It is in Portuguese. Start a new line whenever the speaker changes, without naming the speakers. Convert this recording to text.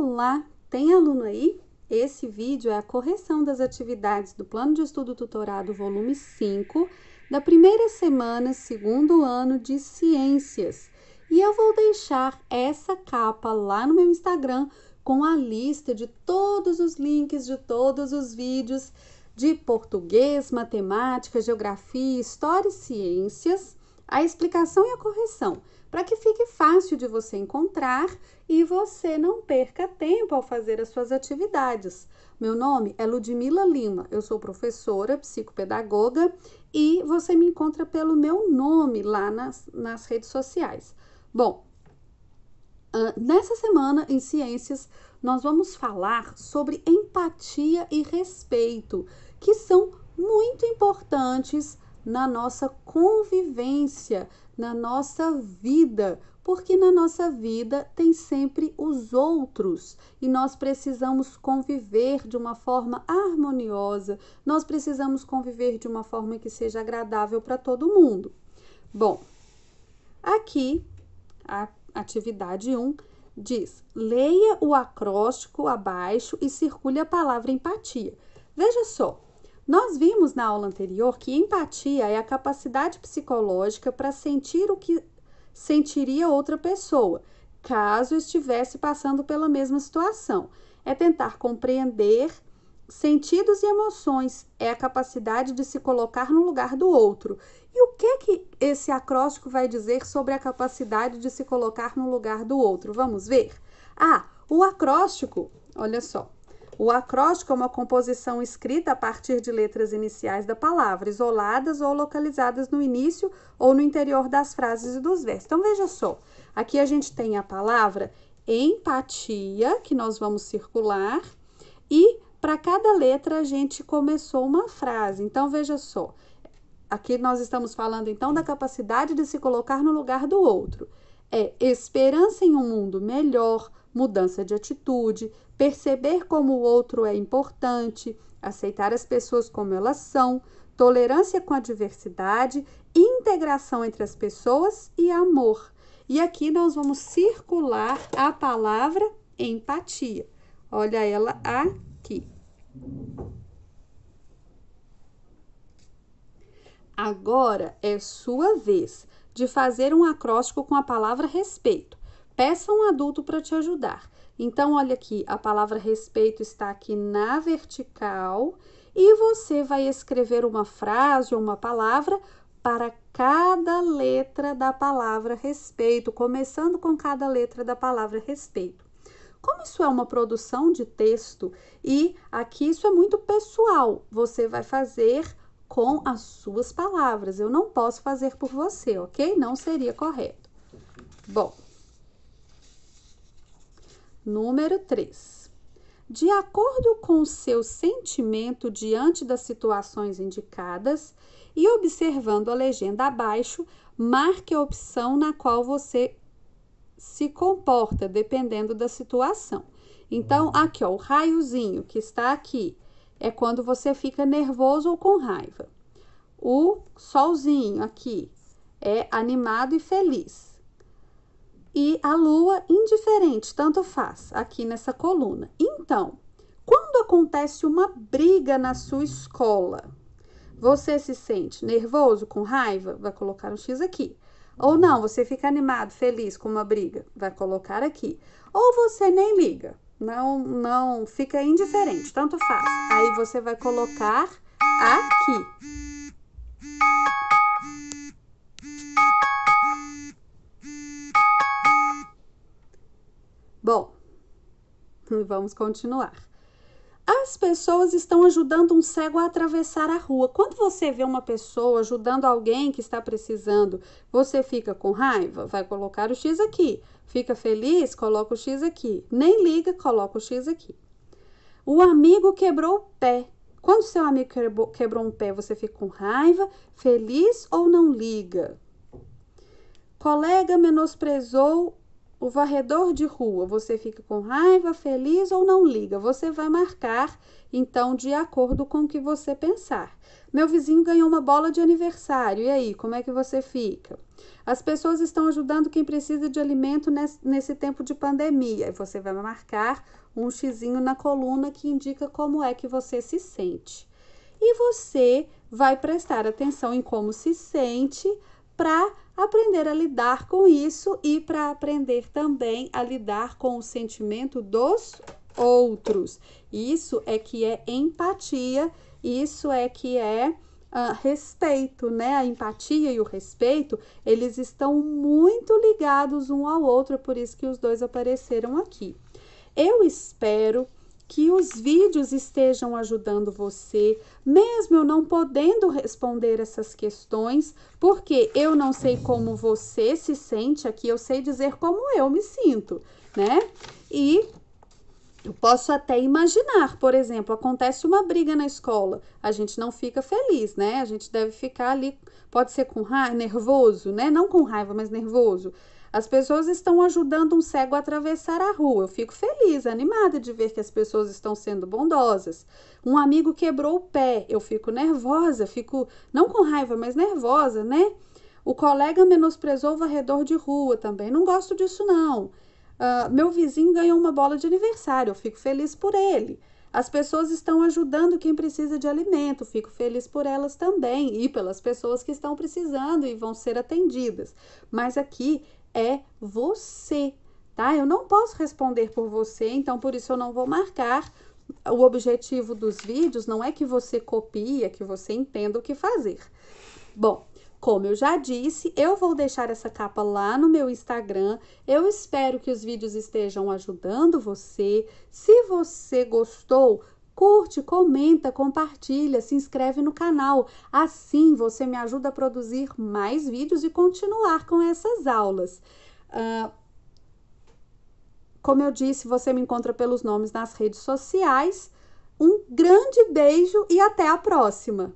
Olá, tem aluno aí? Esse vídeo é a correção das atividades do Plano de Estudo Tutorado, volume 5, da primeira semana, segundo ano de Ciências. E eu vou deixar essa capa lá no meu Instagram com a lista de todos os links de todos os vídeos de português, matemática, geografia, história e ciências, a explicação e a correção para que fique fácil de você encontrar e você não perca tempo ao fazer as suas atividades. Meu nome é Ludmila Lima, eu sou professora, psicopedagoga e você me encontra pelo meu nome lá nas, nas redes sociais. Bom, ah, nessa semana em Ciências, nós vamos falar sobre empatia e respeito, que são muito importantes na nossa convivência, na nossa vida, porque na nossa vida tem sempre os outros e nós precisamos conviver de uma forma harmoniosa, nós precisamos conviver de uma forma que seja agradável para todo mundo. Bom, aqui a atividade 1 diz: leia o acróstico abaixo e circule a palavra empatia. Veja só, nós vimos na aula anterior que empatia é a capacidade psicológica para sentir o que sentiria outra pessoa, caso estivesse passando pela mesma situação. É tentar compreender sentidos e emoções, é a capacidade de se colocar no lugar do outro. E o que que esse acróstico vai dizer sobre a capacidade de se colocar no lugar do outro? Vamos ver? Ah, o acróstico, olha só. O acróstico é uma composição escrita a partir de letras iniciais da palavra, isoladas ou localizadas no início ou no interior das frases e dos versos. Então, veja só: aqui a gente tem a palavra empatia, que nós vamos circular, e para cada letra a gente começou uma frase. Então, veja só: aqui nós estamos falando então da capacidade de se colocar no lugar do outro. É esperança em um mundo melhor, mudança de atitude, perceber como o outro é importante, aceitar as pessoas como elas são, tolerância com a diversidade, integração entre as pessoas e amor. E aqui nós vamos circular a palavra empatia. Olha ela aqui. Agora é sua vez de fazer um acróstico com a palavra respeito. Peça um adulto para te ajudar. Então, olha aqui, a palavra respeito está aqui na vertical e você vai escrever uma frase ou uma palavra para cada letra da palavra respeito, começando com cada letra da palavra respeito. Como isso é uma produção de texto e aqui isso é muito pessoal, você vai fazer com as suas palavras. Eu não posso fazer por você, ok? Não seria correto. Bom, Número 3. De acordo com seu sentimento diante das situações indicadas e observando a legenda abaixo, marque a opção na qual você se comporta, dependendo da situação. Então, uhum. aqui, ó, o raiozinho que está aqui é quando você fica nervoso ou com raiva. O solzinho aqui é animado e feliz e a lua indiferente, tanto faz, aqui nessa coluna. Então, quando acontece uma briga na sua escola, você se sente nervoso, com raiva? Vai colocar um X aqui. Ou não, você fica animado, feliz com uma briga? Vai colocar aqui. Ou você nem liga, não, não fica indiferente, tanto faz. Aí você vai colocar aqui. Bom, vamos continuar. As pessoas estão ajudando um cego a atravessar a rua. Quando você vê uma pessoa ajudando alguém que está precisando, você fica com raiva, vai colocar o X aqui. Fica feliz, coloca o X aqui. Nem liga, coloca o X aqui. O amigo quebrou o pé. Quando seu amigo quebrou, quebrou um pé, você fica com raiva, feliz ou não liga? Colega menosprezou o varredor de rua, você fica com raiva, feliz ou não liga? Você vai marcar, então, de acordo com o que você pensar. Meu vizinho ganhou uma bola de aniversário, e aí, como é que você fica? As pessoas estão ajudando quem precisa de alimento nesse, tempo de pandemia, e você vai marcar um xizinho na coluna que indica como é que você se sente. E você vai prestar atenção em como se sente para aprender a lidar com isso e para aprender também a lidar com o sentimento dos outros. Isso é que é empatia, isso é que é uh, respeito, né? A empatia e o respeito, eles estão muito ligados um ao outro, por isso que os dois apareceram aqui. Eu espero que os vídeos estejam ajudando você, mesmo eu não podendo responder essas questões, porque eu não sei como você se sente aqui, eu sei dizer como eu me sinto, né? E eu posso até imaginar, por exemplo, acontece uma briga na escola, a gente não fica feliz, né? A gente deve ficar ali, pode ser com raiva, nervoso, né? Não com raiva, mas nervoso. As pessoas estão ajudando um cego a atravessar a rua. Eu fico feliz, animada de ver que as pessoas estão sendo bondosas. Um amigo quebrou o pé. Eu fico nervosa, fico não com raiva, mas nervosa, né? O colega menosprezou o varredor de rua também. Não gosto disso, não. Uh, meu vizinho ganhou uma bola de aniversário. Eu fico feliz por ele. As pessoas estão ajudando quem precisa de alimento, fico feliz por elas também e pelas pessoas que estão precisando e vão ser atendidas. Mas aqui é você, tá? Eu não posso responder por você, então por isso eu não vou marcar. O objetivo dos vídeos não é que você copie, é que você entenda o que fazer. Bom, como eu já disse, eu vou deixar essa capa lá no meu Instagram. Eu espero que os vídeos estejam ajudando você. Se você gostou, Curte, comenta, compartilha, se inscreve no canal. Assim você me ajuda a produzir mais vídeos e continuar com essas aulas. Uh, como eu disse, você me encontra pelos nomes nas redes sociais. Um grande beijo e até a próxima!